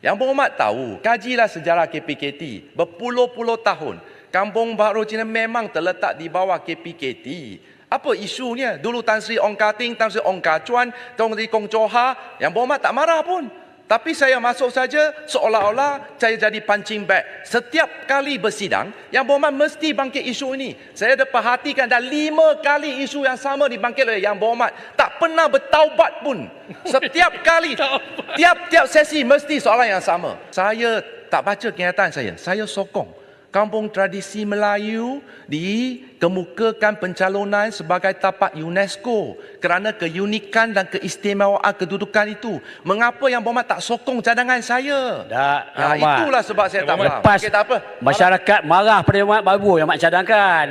Yang berhormat tahu, kajilah sejarah KPKT berpuluh-puluh tahun. Kampung Baru Cina memang terletak di bawah KPKT. Apa isunya? Dulu Tan Sri Ong Kating, Tan Sri Ong Kacuan, Tong Sri Kong Choha, yang berhormat tak marah pun. Tapi saya masuk saja seolah-olah saya jadi punching bag. Setiap kali bersidang, Yang Bohman mesti bangkit isu ini. Saya ada perhatikan dah lima kali isu yang sama dibangkit oleh Yang Bohman Tak pernah bertaubat pun. Setiap kali, tiap-tiap sesi mesti soalan yang sama. Saya tak baca kenyataan saya. Saya sokong kampung tradisi Melayu dikemukakan pencalonan sebagai tapak UNESCO kerana keunikan dan keistimewaan kedudukan itu. Mengapa yang Bomat tak sokong cadangan saya? Tak, ya, Ahmad. itulah sebab saya tak faham. Lepas okay, tak apa. masyarakat marah pada Bomat baru yang Mak cadangkan.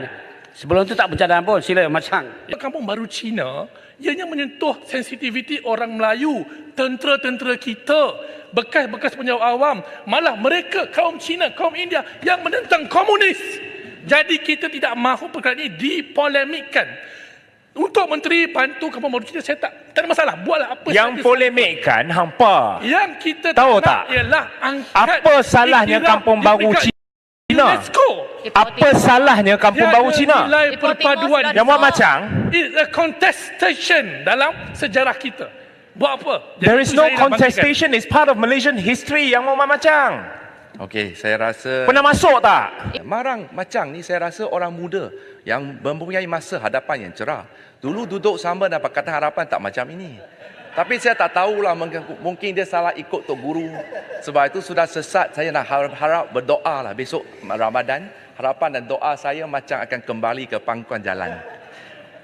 Sebelum tu tak pencadangan pun. Sila macam. Kampung baru Cina, ianya menyentuh sensitiviti orang Melayu, tentera-tentera kita bekas-bekas penjawab awam. Malah mereka kaum Cina, kaum India yang menentang komunis. Jadi kita tidak mahu perkara ini dipolemikkan. Untuk menteri bantu kampung baru Cina, saya tak, tak ada masalah. Buatlah apa yang saja. Yang polemikkan, hampa. Yang kita Tahu tak, ialah Apa salahnya kampung baru Cina? Apa salahnya kampung baru Cina? Nilai perpaduan yang macam? It's a contestation dalam sejarah kita. Buat apa? Jadi There is no contestation. It's part of Malaysian history yang mau macam. Okey, saya rasa Pernah masuk tak? Ya, marang macam ni saya rasa orang muda yang mempunyai masa hadapan yang cerah. Dulu duduk sama dapat kata harapan tak macam ini. Tapi saya tak tahulah mungkin dia salah ikut tok guru. Sebab itu sudah sesat saya nak harap, harap berdoa lah besok Ramadan. Harapan dan doa saya macam akan kembali ke pangkuan jalan.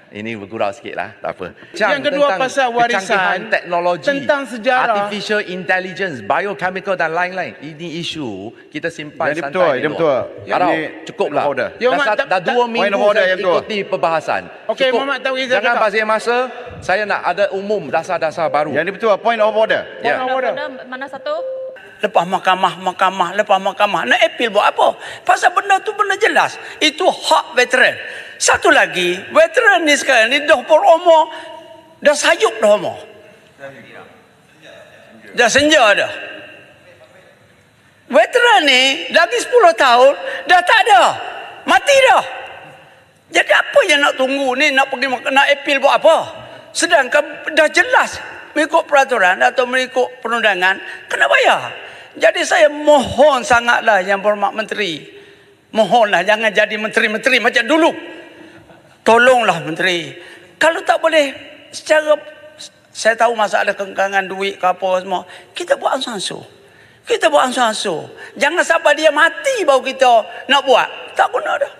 Ini bergurau sikit lah, tak apa. Cang, yang kedua pasal warisan, teknologi, tentang sejarah. Artificial intelligence, biochemical dan lain-lain. Ini isu kita simpan yang santai. Ini betul, ini betul. Ini cukup lah. Dah, dua minggu saya ikuti perbahasan. Okey, Muhammad tahu izin Jangan pasir masa, saya nak ada umum dasar-dasar baru. Yang ini betul, point of order. Ya. Point of order. Mana satu? lepas mahkamah, mahkamah, lepas mahkamah. Nak appeal buat apa? Pasal benda tu benda jelas. Itu hak veteran. Satu lagi, veteran ni sekarang ni dah berumur, dah sayup dah umur. Dah senja dah. Veteran ni lagi 10 tahun dah tak ada. Mati dah. Jadi apa yang nak tunggu ni nak pergi nak appeal buat apa? Sedangkan dah jelas mengikut peraturan atau mengikut perundangan kena bayar. Jadi saya mohon sangatlah yang berhormat menteri. Mohonlah jangan jadi menteri-menteri macam dulu. Tolonglah menteri. Kalau tak boleh secara saya tahu masalah kekangan duit ke apa semua. Kita buat ansur-ansur. Kita buat ansur-ansur. Jangan sampai dia mati baru kita nak buat. Tak guna dah.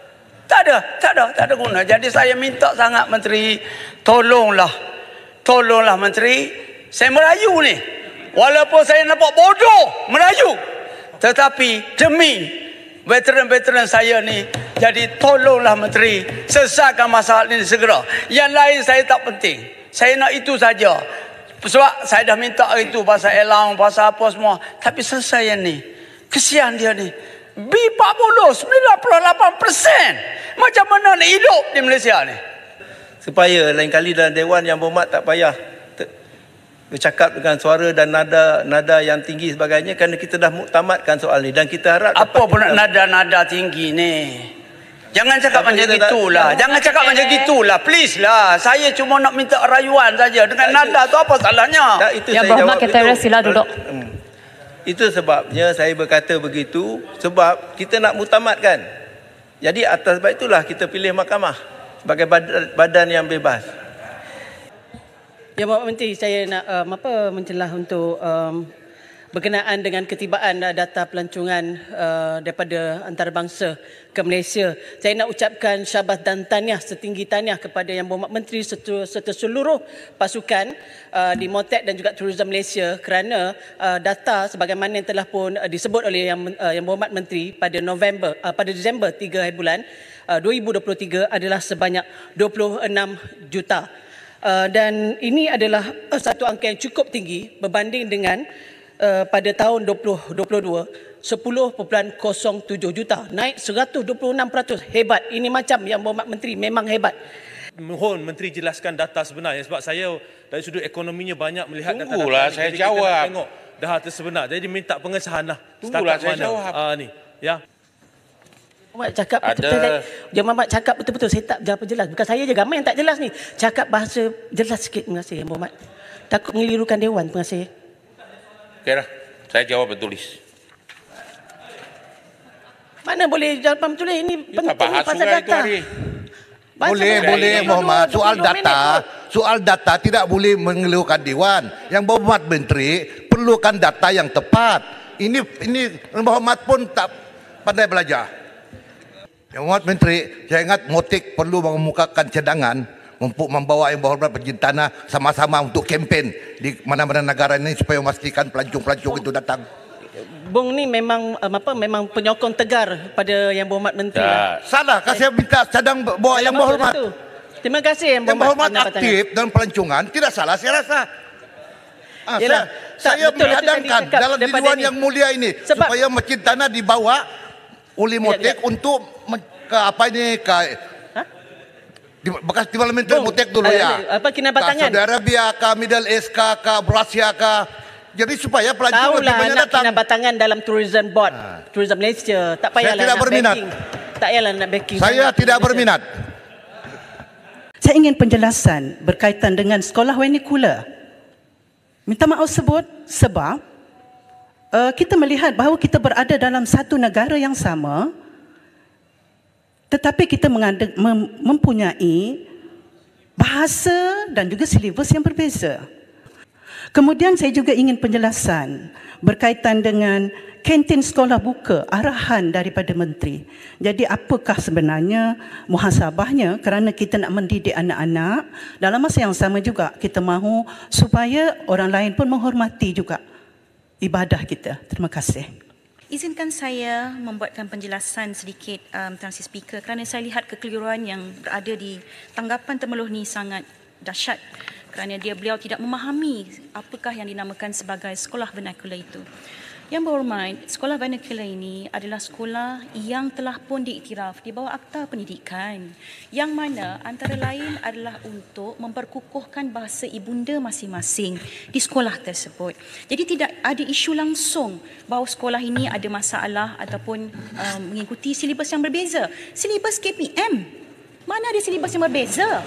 Tak ada, tak ada, tak ada guna. Jadi saya minta sangat menteri, tolonglah. Tolonglah menteri. Saya merayu ni. Walaupun saya nampak bodoh Melayu Tetapi demi veteran-veteran saya ni Jadi tolonglah Menteri Selesaikan masalah ini segera Yang lain saya tak penting Saya nak itu saja Sebab saya dah minta itu Pasal elang, pasal apa semua Tapi selesai yang ni Kesian dia ni B40 98% Macam mana nak hidup di Malaysia ni Supaya lain kali dalam Dewan yang bermat tak payah bercakap dengan suara dan nada nada yang tinggi sebagainya kerana kita dah tamatkan soal ni dan kita harap apa pun nak nada-nada tinggi ni jangan cakap Tapi macam gitulah tak... jangan cakap macam gitulah please lah saya cuma nak minta rayuan saja dengan tak nada itu. tu apa salahnya tak, itu yang saya berhormat kita sila duduk hmm. itu sebabnya saya berkata begitu sebab kita nak mutamatkan jadi atas baik itulah kita pilih mahkamah sebagai badan, badan yang bebas Ya Pak Menteri, saya nak um, apa mencelah untuk um, berkenaan dengan ketibaan uh, data pelancongan uh, daripada antarabangsa ke Malaysia. Saya nak ucapkan syabas dan tahniah setinggi tahniah kepada Yang Berhormat Menteri serta, serta seluruh pasukan uh, di Motec dan juga Tourism Malaysia kerana uh, data sebagaimana yang telah pun uh, disebut oleh Yang, uh, yang Berhormat Menteri pada November uh, pada Disember 3 bulan uh, 2023 adalah sebanyak 26 juta. Uh, dan ini adalah uh, satu angka yang cukup tinggi berbanding dengan uh, pada tahun 2022 10.07 juta naik 126% hebat ini macam yang Muhammad Menteri memang hebat mohon menteri jelaskan data sebenarnya sebab saya dari sudut ekonominya banyak melihat Tunggulah data saya jadi jawab kita nak tengok data sebenar jadi minta pengesahanlah Tunggulah saya mana. jawab uh, ni ya Mak cakap betul-betul. Jom mak cakap betul-betul. Saya tak jawab jelas. Bukan saya je ramai yang tak jelas ni. Cakap bahasa jelas sikit pengasih. Mak takut mengelirukan dewan pengasih. Okey lah. Saya jawab tulis. Mana boleh jawab tulis ini penting ya, pasal data. Bahasa boleh, boleh Muhammad. Soal data, soal data tidak boleh mengelirukan dewan. Yang Muhammad menteri perlukan data yang tepat. Ini ini Muhammad pun tak pandai belajar. Yang Muhammad Menteri, saya ingat Motik perlu mengemukakan cadangan untuk membawa yang berhormat pejabat tanah sama-sama untuk kempen di mana-mana negara ini supaya memastikan pelancong-pelancong itu datang. Bung ni memang um, apa memang penyokong tegar pada yang berhormat menteri. Ya. Lah. Salah, kasih minta cadang bawa yang berhormat. Terima kasih yang berhormat. Yang berhormat aktif dalam pelancongan tidak salah saya rasa. Ah, Yalah, saya tak, saya menghadangkan dalam diluan yang mulia ini Sebab, supaya masjid tanah dibawa uli motek ya, untuk men, ke apa ini ke eh, di, bekas di malam itu motek dulu eh, ya. Eh, apa kena batangan? Ka saudara biaka, middle SK, ka, Brasia, ka. Jadi supaya pelajar Tahu lebih banyak datang. Tahulah anak batangan dalam tourism board, ha. tourism Malaysia. Tak payahlah Saya tidak berminat. Backing. Tak payahlah nak backing. Saya sama. tidak berminat. Saya ingin penjelasan berkaitan dengan sekolah Wenikula. Minta maaf sebut sebab uh, kita melihat bahawa kita berada dalam satu negara yang sama tetapi kita mengandung, mem, mempunyai bahasa dan juga silibus yang berbeza. Kemudian saya juga ingin penjelasan berkaitan dengan kantin sekolah buka arahan daripada menteri. Jadi apakah sebenarnya muhasabahnya kerana kita nak mendidik anak-anak dalam masa yang sama juga kita mahu supaya orang lain pun menghormati juga ibadah kita. Terima kasih. Izinkan saya membuatkan penjelasan sedikit um, tentang si speaker kerana saya lihat kekeliruan yang berada di tanggapan termeluh ni sangat dahsyat kerana dia beliau tidak memahami apakah yang dinamakan sebagai sekolah vernacular itu. Yang berhormat, Sekolah Vernacular ini adalah sekolah yang telah pun diiktiraf di bawah Akta Pendidikan yang mana antara lain adalah untuk memperkukuhkan bahasa ibunda masing-masing di sekolah tersebut. Jadi tidak ada isu langsung bahawa sekolah ini ada masalah ataupun um, mengikuti silibus yang berbeza. Silibus KPM, mana ada silibus yang berbeza?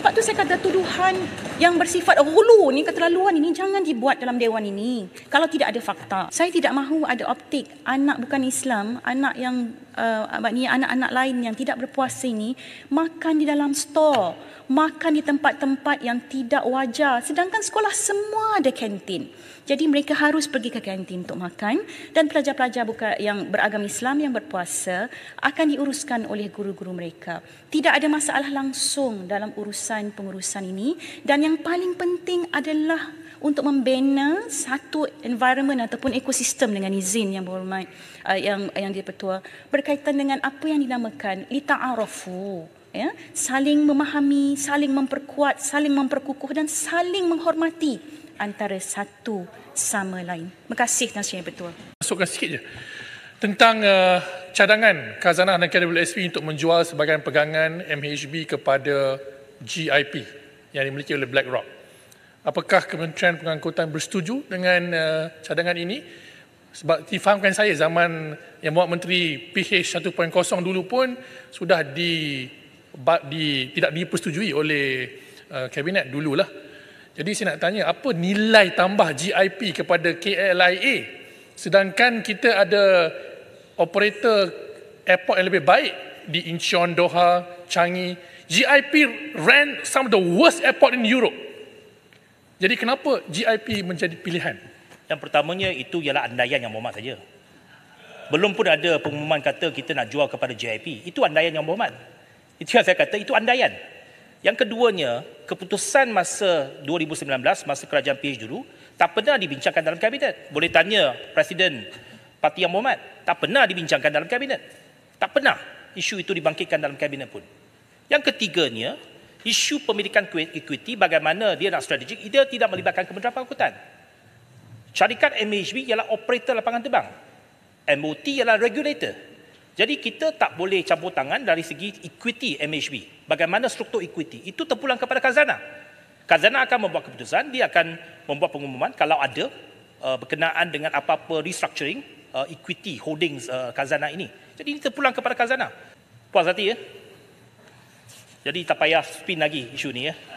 Sebab tu saya kata tuduhan yang bersifat hulu ni keterlaluan ini jangan dibuat dalam dewan ini kalau tidak ada fakta saya tidak mahu ada optik anak bukan Islam anak yang uh, ni anak-anak lain yang tidak berpuasa ini makan di dalam stor makan di tempat-tempat yang tidak wajar sedangkan sekolah semua ada kantin jadi mereka harus pergi ke kantin untuk makan dan pelajar-pelajar bukan yang beragama Islam yang berpuasa akan diuruskan oleh guru-guru mereka tidak ada masalah langsung dalam urusan pengurusan ini dan yang paling penting adalah untuk membina satu environment ataupun ekosistem dengan izin yang berhormat uh, yang yang dia dipertua berkaitan dengan apa yang dinamakan lita'arafu ya saling memahami saling memperkuat saling memperkukuh dan saling menghormati antara satu sama lain. Terima kasih Tan Sri Bertua. Masukkan sikit je. Tentang uh, cadangan khazanah dan KWSP untuk menjual sebagian pegangan MHB kepada GIP yang dimiliki oleh BlackRock. Apakah Kementerian Pengangkutan bersetuju dengan uh, cadangan ini? Sebab difahamkan saya zaman yang buat menteri PH 1.0 dulu pun sudah di, di tidak dipersetujui oleh uh, kabinet dululah. Jadi saya nak tanya apa nilai tambah GIP kepada KLIA sedangkan kita ada operator airport yang lebih baik di Incheon, Doha, Changi GIP ran some of the worst airport in Europe. Jadi kenapa GIP menjadi pilihan? Yang pertamanya itu ialah andaian yang Muhammad saja. Belum pun ada pengumuman kata kita nak jual kepada GIP. Itu andaian yang Muhammad. Itu yang saya kata, itu andaian. Yang keduanya, keputusan masa 2019, masa kerajaan PH dulu, tak pernah dibincangkan dalam kabinet. Boleh tanya Presiden Parti yang Muhammad, tak pernah dibincangkan dalam kabinet. Tak pernah isu itu dibangkitkan dalam kabinet pun. Yang ketiganya, isu pemilikan equity bagaimana dia nak strategik, dia tidak melibatkan Kementerian Pangkutan. Syarikat MHB ialah operator lapangan terbang. MOT ialah regulator. Jadi kita tak boleh campur tangan dari segi equity MHB. Bagaimana struktur equity? Itu terpulang kepada Kazana. Kazana akan membuat keputusan, dia akan membuat pengumuman kalau ada uh, berkenaan dengan apa-apa restructuring uh, equity holdings uh, Kazana ini. Jadi ini terpulang kepada Kazana. Puas hati ya. Jadi tak payah spin lagi isu ni ya.